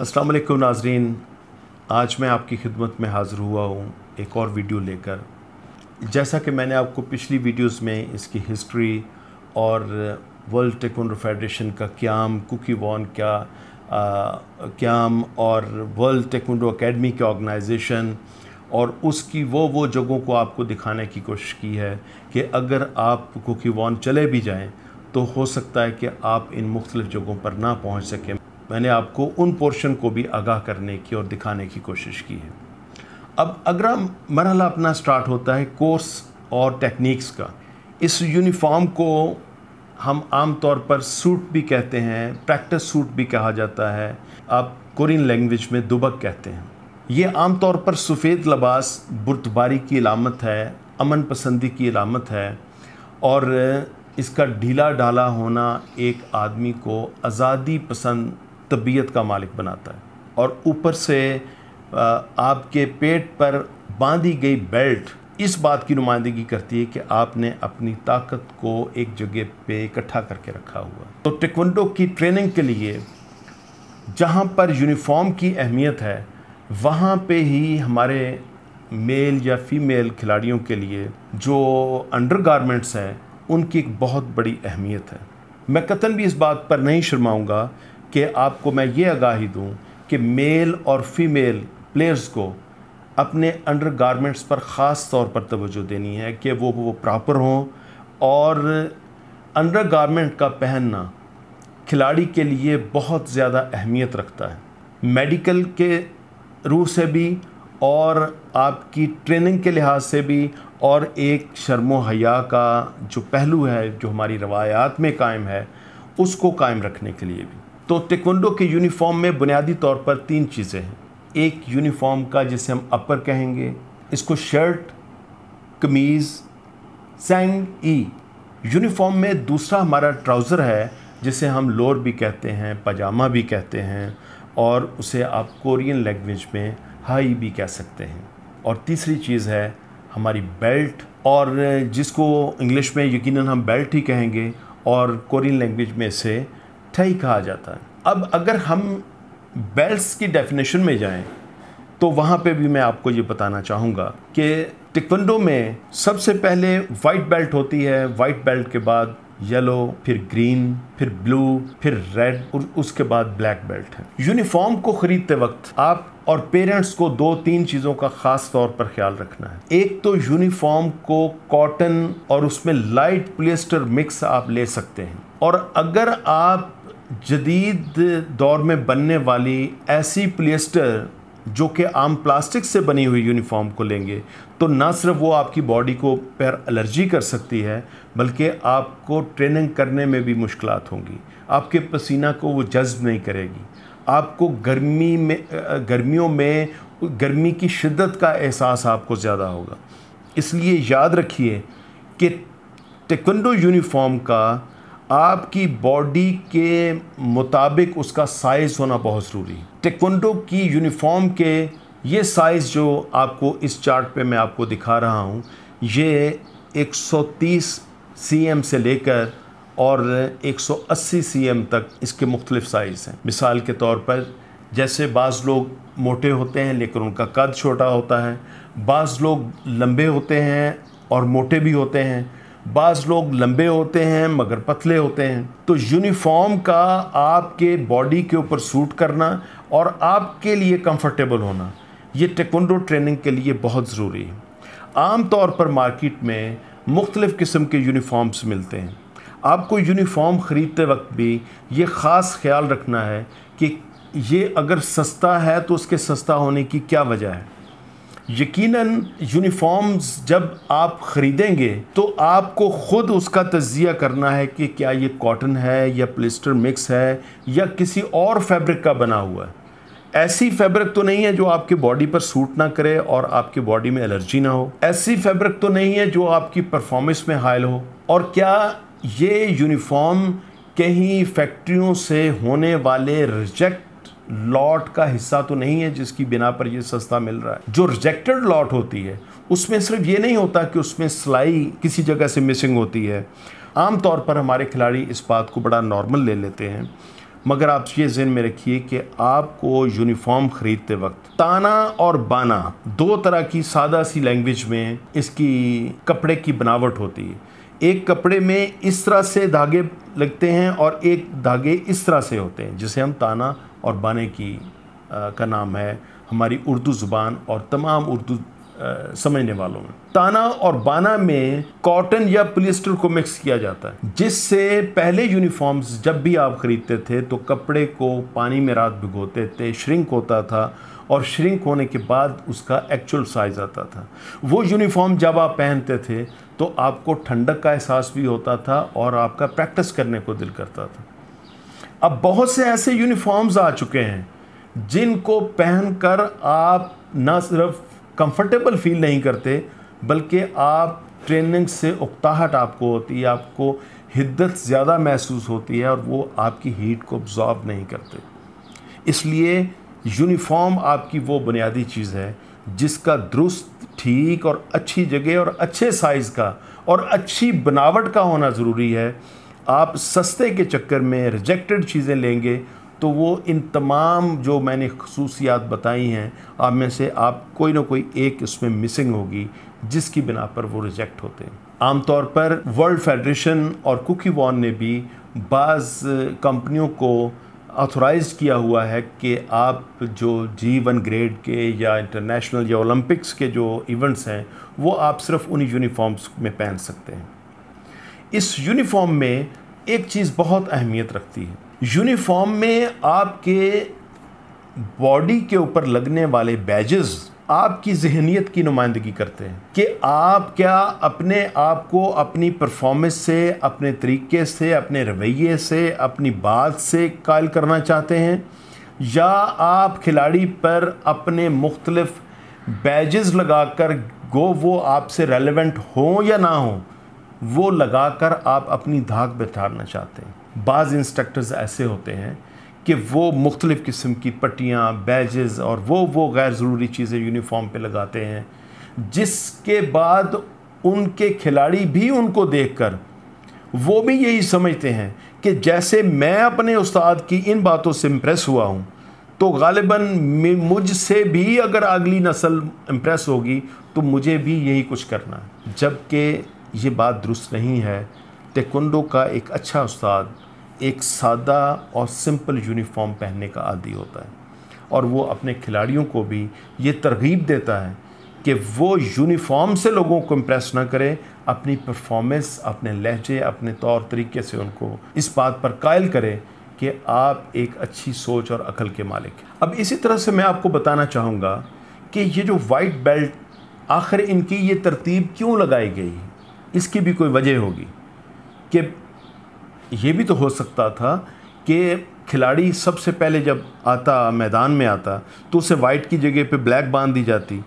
असलम नाजरीन आज मैं आपकी खिदमत में हाज़िर हुआ हूँ एक और वीडियो लेकर जैसा कि मैंने आपको पिछली वीडियोस में इसकी हिस्ट्री और वर्ल्ड टेकोंडो फेडरेशन का क्याम कुकी वॉन क्या क्याम और वर्ल्ड टेकोंडो अकेडमी के ऑर्गेनाइजेशन और उसकी वो वो जगहों को आपको दिखाने की कोशिश की है कि अगर आप कुकी वॉन चले भी जाएँ तो हो सकता है कि आप इन मुख्तलिफ़ जगहों पर ना पहुँच सकें मैंने आपको उन पोर्शन को भी आगाह करने की और दिखाने की कोशिश की है अब अगला मरहला अपना स्टार्ट होता है कोर्स और टेक्निक्स का इस यूनिफॉर्म को हम आम तौर पर सूट भी कहते हैं प्रैक्टिस सूट भी कहा जाता है आप कोरियन लैंग्वेज में दुबक कहते हैं ये आम तौर पर सफ़ेद लबास बुरतबारी की अलामत है अमन पसंदी की अलामत है और इसका ढीला ढाला होना एक आदमी को आज़ादी पसंद तबीयत का मालिक बनाता है और ऊपर से आपके पेट पर बांधी गई बेल्ट इस बात की नुमाइंदगी करती है कि आपने अपनी ताकत को एक जगह पे इकट्ठा करके रखा हुआ तो टिकवंडो की ट्रेनिंग के लिए जहाँ पर यूनिफॉर्म की अहमियत है वहाँ पे ही हमारे मेल या फीमेल खिलाड़ियों के लिए जो अंडर गारमेंट्स हैं उनकी एक बहुत बड़ी अहमियत है मैं कतन भी इस बात पर नहीं शर्माऊँगा कि आपको मैं ये आगाही दूँ कि मेल और फीमेल प्लेयर्स को अपने अंडर गारमेंट्स पर ख़ास तौर पर तोज्जो देनी है कि वो वो प्रॉपर हों और अंडर गारमेंट का पहनना खिलाड़ी के लिए बहुत ज़्यादा अहमियत रखता है मेडिकल के रूप से भी और आपकी ट्रेनिंग के लिहाज से भी और एक शर्म हया का जो पहलू है जो हमारी रवायात में कायम है उसको कायम रखने के लिए भी तो टेक्वंडो के यूनिफॉर्म में बुनियादी तौर पर तीन चीज़ें हैं एक यूनिफॉर्म का जिसे हम अपर कहेंगे इसको शर्ट कमीज़ सेंग ई यूनिफॉर्म में दूसरा हमारा ट्राउज़र है जिसे हम लोअर भी कहते हैं पजामा भी कहते हैं और उसे आप कोरियन लैंग्वेज में हाई भी कह सकते हैं और तीसरी चीज़ है हमारी बेल्ट और जिसको इंग्लिश में यकीनन हम बेल्ट ही कहेंगे और कोरियन लैंग्वेज में इसे ठही कहा जाता है अब अगर हम बेल्ट्स की डेफिनेशन में जाएं तो वहाँ पे भी मैं आपको ये बताना चाहूँगा कि टिकवंडो में सबसे पहले वाइट बेल्ट होती है वाइट बेल्ट के बाद येलो फिर ग्रीन फिर ब्लू फिर रेड और उसके बाद ब्लैक बेल्ट है यूनिफॉर्म को खरीदते वक्त आप और पेरेंट्स को दो तीन चीज़ों का ख़ास तौर पर ख्याल रखना है एक तो यूनिफॉर्म को कॉटन और उसमें लाइट प्लेस्टर मिक्स आप ले सकते हैं और अगर आप जदीद दौर में बनने वाली ऐसी प्लेस्टर जो कि आम प्लास्टिक से बनी हुई यूनिफॉर्म को लेंगे तो ना सिर्फ वो आपकी बॉडी को पैर एलर्जी कर सकती है बल्कि आपको ट्रेनिंग करने में भी मुश्किल होंगी आपके पसीना को वो जज्ब नहीं करेगी आपको गर्मी में गर्मियों में गर्मी की शिद्दत का एहसास आपको ज़्यादा होगा इसलिए याद रखिए कि टेक्वंडो यूनिफॉर्म का आपकी बॉडी के मुताबिक उसका साइज़ होना बहुत ज़रूरी है टेक्वंडो की यूनिफॉर्म के ये साइज़ जो आपको इस चार्ट पे मैं आपको दिखा रहा हूँ ये 130 सीएम से लेकर और 180 सीएम तक इसके मुख्तलिफ साइज़ हैं मिसाल के तौर पर जैसे बाज़ लोग मोटे होते हैं लेकिन उनका कद छोटा होता है बाज़ लोग लंबे होते हैं और मोटे भी होते हैं बाज़ लोग लंबे होते हैं मगर पतले होते हैं तो यूनिफॉर्म का आपके बॉडी के ऊपर सूट करना और आपके लिए कंफर्टेबल होना ये टेक्वंडो ट्रेनिंग के लिए बहुत ज़रूरी है आम तौर पर मार्केट में मुख्तलिफ़ किस्म के यूनिफॉर्म्स मिलते हैं आपको यूनिफॉर्म ख़रीदते वक्त भी ये ख़ास ख्याल रखना है कि ये अगर सस्ता है तो उसके सस्ता होने की क्या वजह है यकीनन यूनिफॉर्म्स जब आप ख़रीदेंगे तो आपको ख़ुद उसका तजिया करना है कि क्या ये कॉटन है या प्लिस्टर मिक्स है या किसी और फैब्रिक का बना हुआ है ऐसी फैब्रिक तो नहीं है जो आपके बॉडी पर सूट ना करे और आपके बॉडी में एलर्जी ना हो ऐसी फैब्रिक तो नहीं है जो आपकी परफॉर्मेंस में हायल हो और क्या ये यूनिफॉर्म कहीं फैक्ट्रियों से होने वाले रिजेक्ट लॉट का हिस्सा तो नहीं है जिसकी बिना पर यह सस्ता मिल रहा है जो रिजेक्टेड लॉट होती है उसमें सिर्फ ये नहीं होता कि उसमें सिलाई किसी जगह से मिसिंग होती है आमतौर पर हमारे खिलाड़ी इस बात को बड़ा नॉर्मल ले लेते हैं मगर आप ये जहन में रखिए कि आपको यूनिफॉर्म ख़रीदते वक्त ताना और बाना दो तरह की सादा सी लैंग्वेज में इसकी कपड़े की बनावट होती है एक कपड़े में इस तरह से धागे लगते हैं और एक धागे इस तरह से होते हैं जिसे हम ताना और बने की आ, का नाम है हमारी उर्दू ज़ुबान और तमाम उर्दू समझने वालों में ताना और बाना में कॉटन या पुलिस्टर को मिक्स किया जाता है जिससे पहले यूनिफॉर्म्स जब भी आप ख़रीदते थे तो कपड़े को पानी में रात भिगोते थे श्रिंक होता था और श्रिंक होने के बाद उसका एक्चुअल साइज़ आता था वो यूनिफॉर्म जब आप पहनते थे तो आपको ठंडक का एहसास भी होता था और आपका प्रैक्टिस करने को दिल करता था अब बहुत से ऐसे यूनिफॉर्म्स आ चुके हैं जिनको पहनकर आप ना सिर्फ कंफर्टेबल फील नहीं करते बल्कि आप ट्रेनिंग से उकताहट आपको होती है आपको हिद्दत ज़्यादा महसूस होती है और वो आपकी हीट को ऑब्ज़ॉर्ब नहीं करते इसलिए यूनिफॉर्म आपकी वो बुनियादी चीज़ है जिसका दुरुस्त ठीक और अच्छी जगह और अच्छे साइज़ का और अच्छी बनावट का होना ज़रूरी है आप सस्ते के चक्कर में रिजेक्टेड चीज़ें लेंगे तो वो इन तमाम जो मैंने खसूसियात बताई हैं आप में से आप कोई ना कोई एक इसमें मिसिंग होगी जिसकी बिना पर वो रिजेक्ट होते हैं आमतौर पर वर्ल्ड फेडरेशन और कुकी वॉन ने भी बाज़ कंपनियों को ऑथोराइज किया हुआ है कि आप जो जी वन ग्रेड के या इंटरनेशनल या ओलंपिक्स के जो इवेंट्स हैं वो आप सिर्फ उन्हीं यूनिफॉर्म्स में पहन सकते हैं इस यूनिफॉर्म में एक चीज़ बहुत अहमियत रखती है यूनिफॉर्म में आपके बॉडी के ऊपर लगने वाले बैजेस आपकी जहनीत की नुमाइंदगी करते हैं कि आप क्या अपने आप को अपनी परफॉर्मेंस से अपने तरीके से अपने रवैये से अपनी बात से कायल करना चाहते हैं या आप खिलाड़ी पर अपने मुख्तलफ़ बैजेस लगाकर गो वो आपसे रेलेवेंट हों या ना हों वो लगाकर आप अपनी धाक बैठाना चाहते हैं बाज़ इंस्ट्रक्टर्स ऐसे होते हैं कि वो मुख्तलिफ़ किस्म की पट्टियाँ बैजेस और वो वो गैर ज़रूरी चीज़ें यूनिफॉर्म पे लगाते हैं जिसके बाद उनके खिलाड़ी भी उनको देखकर वो भी यही समझते हैं कि जैसे मैं अपने उस्ताद की इन बातों से इम्प्रेस हुआ हूँ तो गालिबा मुझसे भी अगर अगली नस्ल इम्प्रेस होगी तो मुझे भी यही कुछ करना है जबकि ये बात दुरुस्त नहीं है टेकोंडो का एक अच्छा उस्ताद एक सादा और सिंपल यूनिफॉर्म पहनने का आदि होता है और वो अपने खिलाड़ियों को भी ये तरगीब देता है कि वो यूनिफॉर्म से लोगों को इम्प्रेस ना करें अपनी परफॉर्मेंस अपने लहजे अपने तौर तरीके से उनको इस बात पर कायल करें कि आप एक अच्छी सोच और अकल के मालिक हैं अब इसी तरह से मैं आपको बताना चाहूँगा कि ये जो वाइट बेल्ट आखिर इनकी ये तरतीब क्यों लगाई गई इसकी भी कोई वजह होगी कि ये भी तो हो सकता था कि खिलाड़ी सबसे पहले जब आता मैदान में आता तो उसे वाइट की जगह पे ब्लैक बांध दी जाती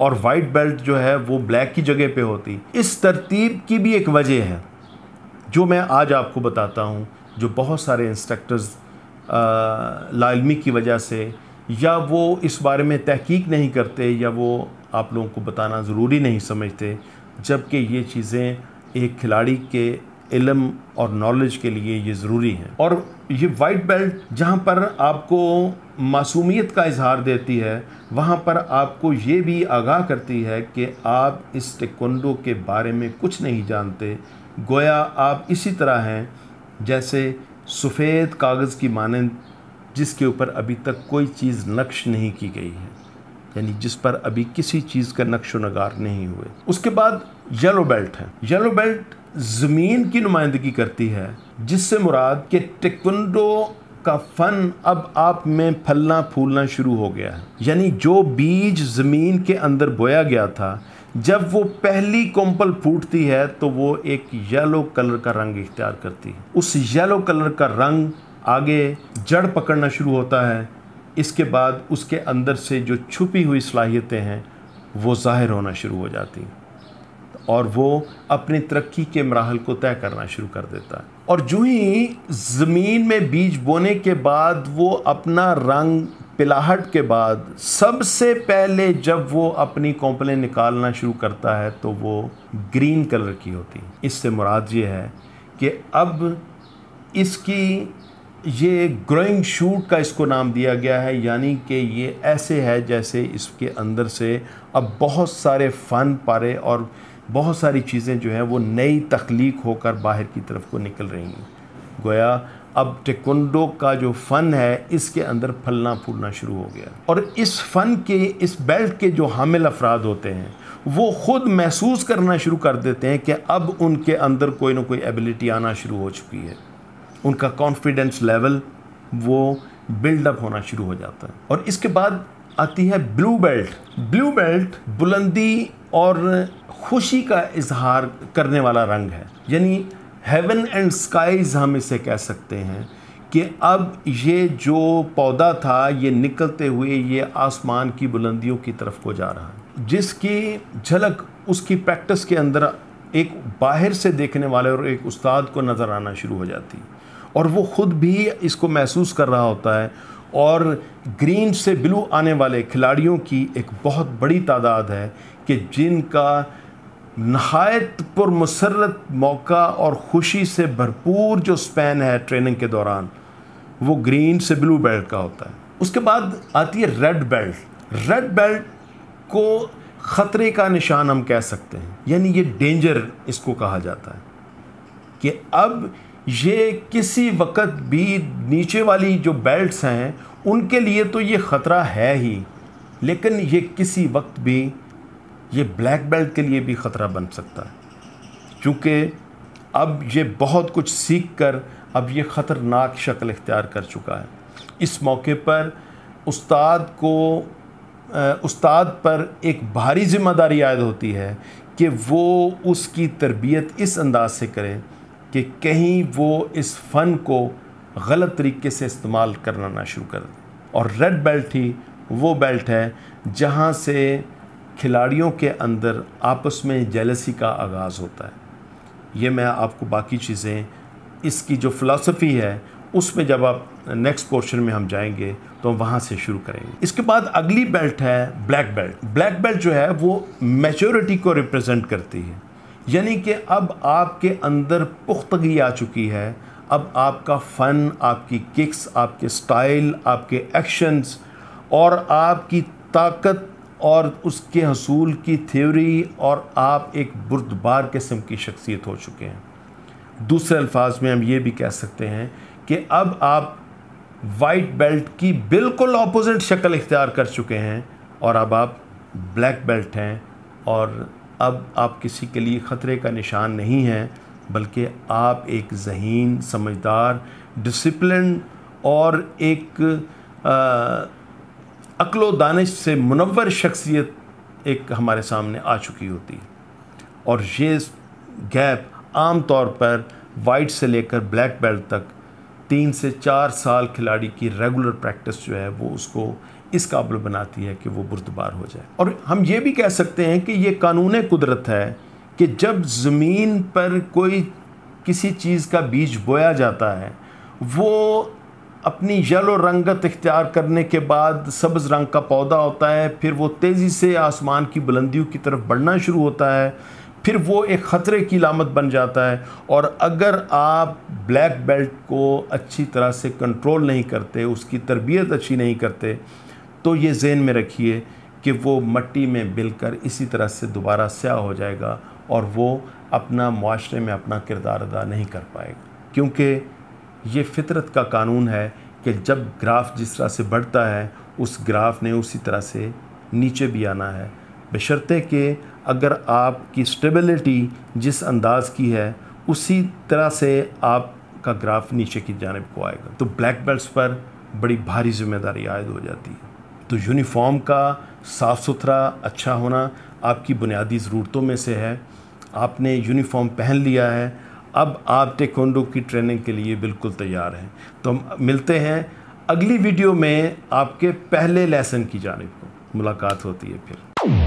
और वाइट बेल्ट जो है वो ब्लैक की जगह पे होती इस तरतीब की भी एक वजह है जो मैं आज आपको बताता हूँ जो बहुत सारे इंस्ट्रक्टर्स लालमी की वजह से या वो इस बारे में तहकीक नहीं करते या वो आप लोगों को बताना ज़रूरी नहीं समझते जबकि ये चीज़ें एक खिलाड़ी के इलम और नॉलेज के लिए ये ज़रूरी हैं और ये वाइट बेल्ट जहाँ पर आपको मासूमियत का इजहार देती है वहाँ पर आपको ये भी आगाह करती है कि आप इस टेकोंडो के बारे में कुछ नहीं जानते गोया आप इसी तरह हैं जैसे सफ़ेद कागज़ की मानंद जिसके ऊपर अभी तक कोई चीज़ नक्श नहीं की गई है यानी जिस पर अभी किसी चीज़ का नक्श नगार नहीं हुए उसके बाद येलो बेल्ट है येलो बेल्ट ज़मीन की नुमाइंदगी करती है जिससे मुराद के टेक्वंडो का फन अब आप में फलना फूलना शुरू हो गया है यानी जो बीज ज़मीन के अंदर बोया गया था जब वो पहली कोम्पल फूटती है तो वो एक येलो कलर का रंग इख्तियार करती है उस येलो कलर का रंग आगे जड़ पकड़ना शुरू होता है इसके बाद उसके अंदर से जो छुपी हुई सलाहियतें हैं वो ज़ाहिर होना शुरू हो जाती हैं और वो अपनी तरक्की के मराहल को तय करना शुरू कर देता है और जो ही ज़मीन में बीज बोने के बाद वो अपना रंग पिलाहट के बाद सबसे पहले जब वो अपनी कौपलें निकालना शुरू करता है तो वो ग्रीन कलर की होती इससे मुराद ये है कि अब इसकी ये ग्रोइंग शूट का इसको नाम दिया गया है यानी कि ये ऐसे है जैसे इसके अंदर से अब बहुत सारे फन पारे और बहुत सारी चीज़ें जो हैं वो नई तख्लीक होकर बाहर की तरफ को निकल रही हैं गोया अब टेकोंडो का जो फ़न है इसके अंदर फलना फूलना शुरू हो गया और इस फ़न के इस बेल्ट के जो हामिल अफराद होते हैं वो ख़ुद महसूस करना शुरू कर देते हैं कि अब उनके अंदर कोई ना कोई एबिलिटी आना शुरू हो चुकी है उनका कॉन्फिडेंस लेवल वो बिल्डअप होना शुरू हो जाता है और इसके बाद आती है ब्लू बेल्ट ब्लू बेल्ट बुलंदी और खुशी का इजहार करने वाला रंग है यानी हेवन एंड स्काइज हम इसे कह सकते हैं कि अब ये जो पौधा था ये निकलते हुए ये आसमान की बुलंदियों की तरफ को जा रहा है जिसकी झलक उसकी प्रैक्टिस के अंदर एक बाहर से देखने वाले और एक उस्ताद को नज़र आना शुरू हो जाती और वो ख़ुद भी इसको महसूस कर रहा होता है और ग्रीन से ब्लू आने वाले खिलाड़ियों की एक बहुत बड़ी तादाद है कि जिनका नहायत पुरमसरत मौका और ख़ुशी से भरपूर जो स्पैन है ट्रेनिंग के दौरान वो ग्रीन से ब्लू बेल्ट का होता है उसके बाद आती है रेड बेल्ट रेड बेल्ट को ख़तरे का निशान हम कह सकते हैं यानी ये डेंजर इसको कहा जाता है कि अब ये किसी वक्त भी नीचे वाली जो बेल्ट्स हैं उनके लिए तो ये ख़तरा है ही लेकिन ये किसी वक्त भी ये ब्लैक बेल्ट के लिए भी ख़तरा बन सकता है क्योंकि अब ये बहुत कुछ सीख कर अब ये ख़तरनाक शक्ल इख्तियार कर चुका है इस मौके पर उस्ताद को उस्ताद पर एक भारी जिम्मेदारी आयद होती है कि वो उसकी तरबियत इस अंदाज से करे कि कहीं वो इस फ़न को गलत तरीके से इस्तेमाल करना ना शुरू कर दे और रेड बेल्ट ही वो बेल्ट है जहाँ से खिलाड़ियों के अंदर आपस में जेलसी का आगाज़ होता है ये मैं आपको बाकी चीज़ें इसकी जो फ़िलासफ़ी है उसमें जब आप नेक्स्ट पोर्शन में हम जाएंगे तो वहाँ से शुरू करेंगे इसके बाद अगली बेल्ट है ब्लैक बेल्ट ब्लैक बेल्ट जो है वो मेच्योरिटी को रिप्रेजेंट करती है यानी कि अब आपके अंदर पुख्तगी आ चुकी है अब आपका फ़न आपकी किक्स आपके स्टाइल आपके एक्शंस और आपकी ताकत और उसके हसूल की थ्योरी और आप एक बुरदबार किस्म की शख्सियत हो चुके हैं दूसरे अल्फाज में हम ये भी कह सकते हैं कि अब आप वाइट बेल्ट की बिल्कुल ऑपोजिट शक्ल इख्तियार कर चुके हैं और अब आप ब्लैक बेल्ट हैं और अब आप किसी के लिए ख़तरे का निशान नहीं हैं बल्कि आप एक जहीन समझदार डिसिप्लिन और एक अक्लो दानिश से मुनवर शख्सियत एक हमारे सामने आ चुकी होती है और ये गैप आम तौर पर वाइट से लेकर ब्लैक बेल्ट तक तीन से चार साल खिलाड़ी की रेगुलर प्रैक्टिस जो है वो उसको इस काबिल बनाती है कि वो बुरदबार हो जाए और हम ये भी कह सकते हैं कि ये कानून कुदरत है कि जब ज़मीन पर कोई किसी चीज़ का बीज बोया जाता है वो अपनी येलो रंगत इख्तियार करने के बाद सब्ज़ रंग का पौधा होता है फिर वो तेज़ी से आसमान की बुलंदियों की तरफ बढ़ना शुरू होता है फिर वो एक ख़तरे की लामत बन जाता है और अगर आप ब्लैक बेल्ट को अच्छी तरह से कंट्रोल नहीं करते उसकी तरबियत अच्छी नहीं करते तो ये जेन में रखिए कि वो मट्टी में बिलकर इसी तरह से दोबारा स्याह हो जाएगा और वो अपना माशरे में अपना किरदार अदा नहीं कर पाएगा क्योंकि ये फितरत का कानून है कि जब ग्राफ जिस तरह से बढ़ता है उस ग्राफ ने उसी तरह से नीचे भी आना है बशर्ते कि अगर आपकी स्टेबिलिटी जिस अंदाज़ की है उसी तरह से आपका ग्राफ नीचे की जानब को आएगा तो ब्लैक बेल्ट पर बड़ी भारी जिम्मेदारी आयद हो जाती है तो यूनिफॉर्म का साफ़ सुथरा अच्छा होना आपकी बुनियादी ज़रूरतों में से है आपने यूनिफॉर्म पहन लिया है अब आप टेकोंडो की ट्रेनिंग के लिए बिल्कुल तैयार हैं तो हम मिलते हैं अगली वीडियो में आपके पहले लेसन की जानब को मुलाकात होती है फिर